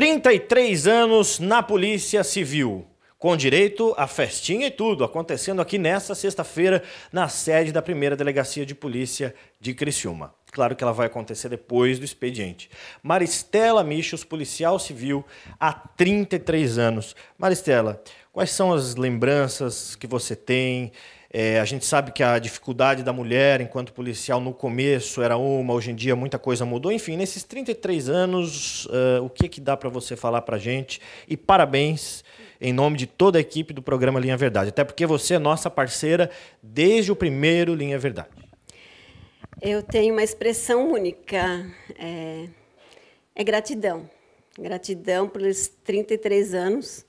33 anos na Polícia Civil. Com direito a festinha e tudo, acontecendo aqui nesta sexta-feira, na sede da primeira delegacia de polícia de Criciúma. Claro que ela vai acontecer depois do expediente. Maristela Michos, policial civil, há 33 anos. Maristela, quais são as lembranças que você tem? É, a gente sabe que a dificuldade da mulher enquanto policial no começo era uma, hoje em dia muita coisa mudou. Enfim, nesses 33 anos, uh, o que, que dá para você falar para gente? E parabéns em nome de toda a equipe do programa Linha Verdade, até porque você é nossa parceira desde o primeiro Linha Verdade. Eu tenho uma expressão única, é, é gratidão. Gratidão pelos 33 anos,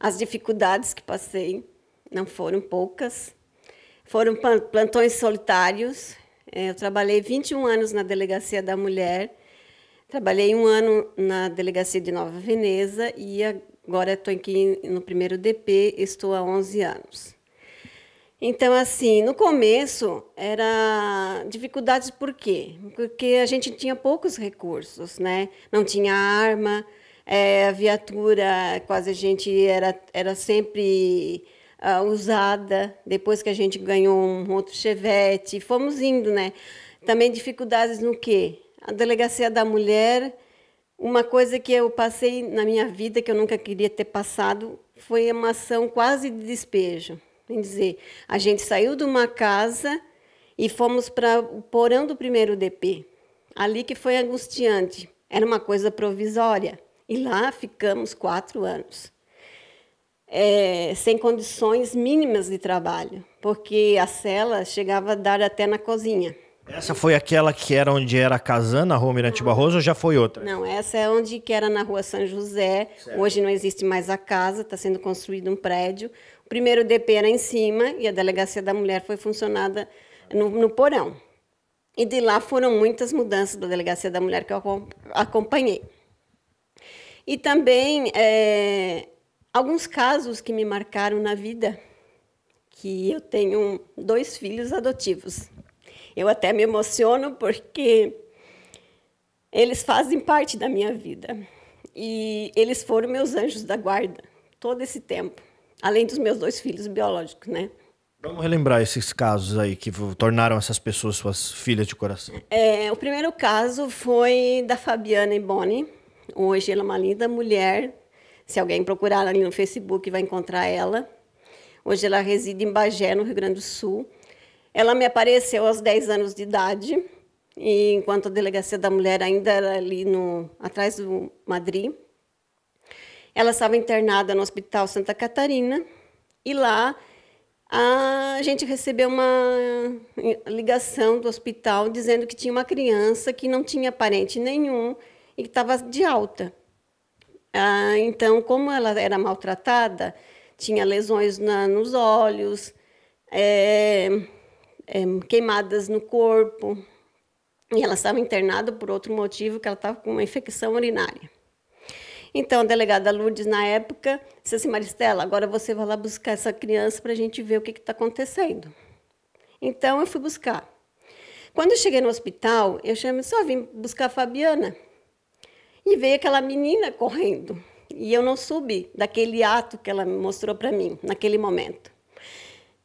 as dificuldades que passei não foram poucas, foram plantões solitários. É, eu trabalhei 21 anos na Delegacia da Mulher. Trabalhei um ano na Delegacia de Nova Veneza e agora estou aqui no primeiro DP, estou há 11 anos. Então, assim, no começo era dificuldades por quê? Porque a gente tinha poucos recursos, né? Não tinha arma, é, a viatura, quase a gente era, era sempre uh, usada, depois que a gente ganhou um outro chevette, fomos indo, né? Também dificuldades no quê? A delegacia da mulher, uma coisa que eu passei na minha vida que eu nunca queria ter passado, foi uma ação quase de despejo. Quer dizer, a gente saiu de uma casa e fomos para o porão do primeiro DP. Ali que foi angustiante. Era uma coisa provisória. E lá ficamos quatro anos é, sem condições mínimas de trabalho, porque a cela chegava a dar até na cozinha. Essa foi aquela que era onde era a Casana, a Rua Mirante Barroso, ou já foi outra? Não, essa é onde que era na Rua São José. Certo. Hoje não existe mais a casa, está sendo construído um prédio. O primeiro DP era em cima e a Delegacia da Mulher foi funcionada no, no porão. E de lá foram muitas mudanças da Delegacia da Mulher que eu acompanhei. E também é, alguns casos que me marcaram na vida, que eu tenho dois filhos adotivos. Eu até me emociono porque eles fazem parte da minha vida. E eles foram meus anjos da guarda todo esse tempo, além dos meus dois filhos biológicos, né? Vamos relembrar esses casos aí que tornaram essas pessoas suas filhas de coração. É, o primeiro caso foi da Fabiana e Bonnie Hoje ela é uma linda mulher se alguém procurar ali no Facebook, vai encontrar ela. Hoje ela reside em Bagé, no Rio Grande do Sul. Ela me apareceu aos 10 anos de idade, e enquanto a delegacia da mulher ainda era ali no, atrás do Madrid. Ela estava internada no Hospital Santa Catarina, e lá a gente recebeu uma ligação do hospital dizendo que tinha uma criança que não tinha parente nenhum e que estava de alta. Ah, então, como ela era maltratada, tinha lesões na, nos olhos, é, é, queimadas no corpo. E ela estava internada por outro motivo, que ela estava com uma infecção urinária. Então, a delegada Lourdes, na época, disse assim, Maristela, agora você vai lá buscar essa criança para a gente ver o que está acontecendo. Então, eu fui buscar. Quando eu cheguei no hospital, eu chamei, só vim buscar a Fabiana e veio aquela menina correndo. E eu não subi daquele ato que ela mostrou para mim naquele momento.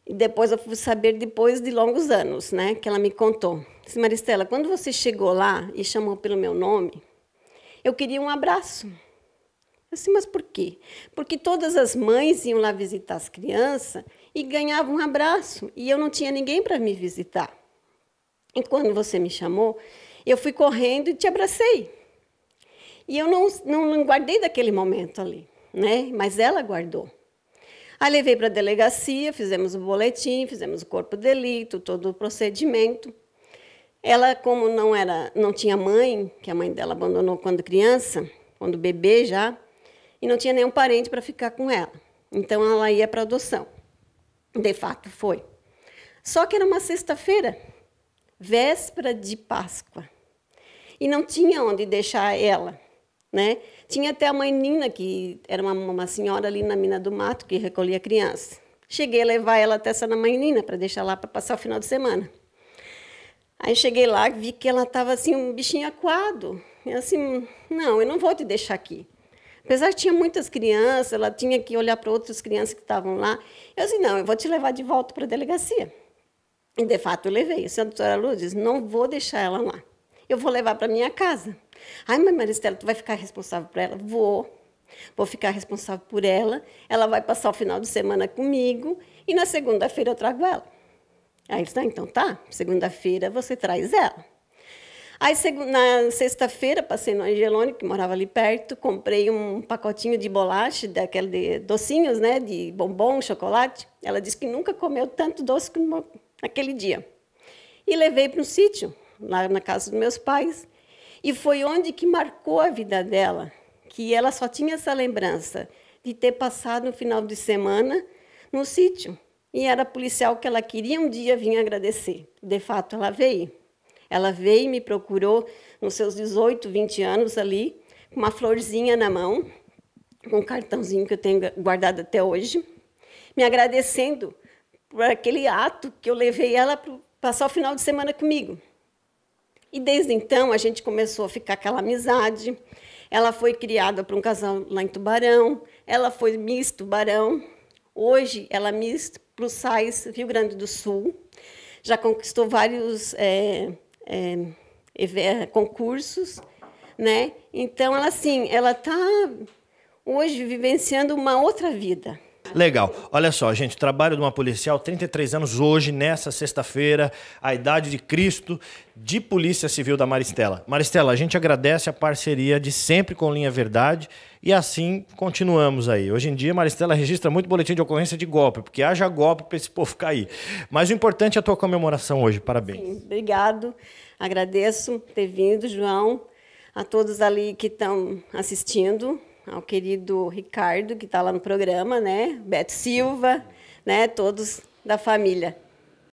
E depois eu fui saber depois de longos anos, né, que ela me contou. Disse, Maristela, quando você chegou lá e chamou pelo meu nome, eu queria um abraço. Eu disse, mas por quê? Porque todas as mães iam lá visitar as crianças e ganhavam um abraço, e eu não tinha ninguém para me visitar. E quando você me chamou, eu fui correndo e te abracei. E eu não, não, não guardei daquele momento ali, né? Mas ela guardou. Aí levei para a delegacia, fizemos o boletim, fizemos o corpo de delito, todo o procedimento. Ela, como não era, não tinha mãe, que a mãe dela abandonou quando criança, quando bebê já, e não tinha nenhum parente para ficar com ela. Então ela ia para adoção. De fato foi. Só que era uma sexta-feira, véspera de Páscoa, e não tinha onde deixar ela né? Tinha até a mãe Nina, que era uma, uma senhora ali na Mina do Mato, que recolhia criança. Cheguei a levar ela até essa mãe Nina, para deixar lá para passar o final de semana. Aí cheguei lá, vi que ela estava assim, um bichinho aquado. Eu assim, não, eu não vou te deixar aqui. Apesar que tinha muitas crianças, ela tinha que olhar para outras crianças que estavam lá. Eu disse, assim, não, eu vou te levar de volta para a delegacia. E, de fato, eu levei. A senhora disse, não vou deixar ela lá eu vou levar para minha casa. Ai, mãe Maristela, tu vai ficar responsável por ela? Vou. Vou ficar responsável por ela. Ela vai passar o final de semana comigo e na segunda-feira eu trago ela. Aí está ah, então tá, segunda-feira você traz ela. Aí na sexta-feira passei no Angelone, que morava ali perto, comprei um pacotinho de bolacha, daquele de docinhos, né, de bombom, chocolate. Ela disse que nunca comeu tanto doce como naquele dia. E levei para um sítio, lá na casa dos meus pais. E foi onde que marcou a vida dela, que ela só tinha essa lembrança de ter passado um final de semana no sítio. E era policial que ela queria um dia vir agradecer. De fato, ela veio. Ela veio e me procurou nos seus 18, 20 anos ali, com uma florzinha na mão, com um cartãozinho que eu tenho guardado até hoje, me agradecendo por aquele ato que eu levei ela para passar o final de semana comigo. E desde então a gente começou a ficar aquela amizade. Ela foi criada por um casal lá em Tubarão, ela foi Miss Tubarão. Hoje ela é Miss o Sais Rio Grande do Sul. Já conquistou vários é, é, é concursos, né? Então ela assim, ela está hoje vivenciando uma outra vida. Legal. Olha só, gente, trabalho de uma policial, 33 anos hoje, nessa sexta-feira, a idade de Cristo, de Polícia Civil da Maristela. Maristela, a gente agradece a parceria de sempre com Linha Verdade e assim continuamos aí. Hoje em dia, Maristela registra muito boletim de ocorrência de golpe, porque haja golpe para esse povo cair. Mas o importante é a tua comemoração hoje, parabéns. Sim, obrigado, agradeço ter vindo, João, a todos ali que estão assistindo ao querido Ricardo, que está lá no programa, né? Beto Silva, né? Todos da família.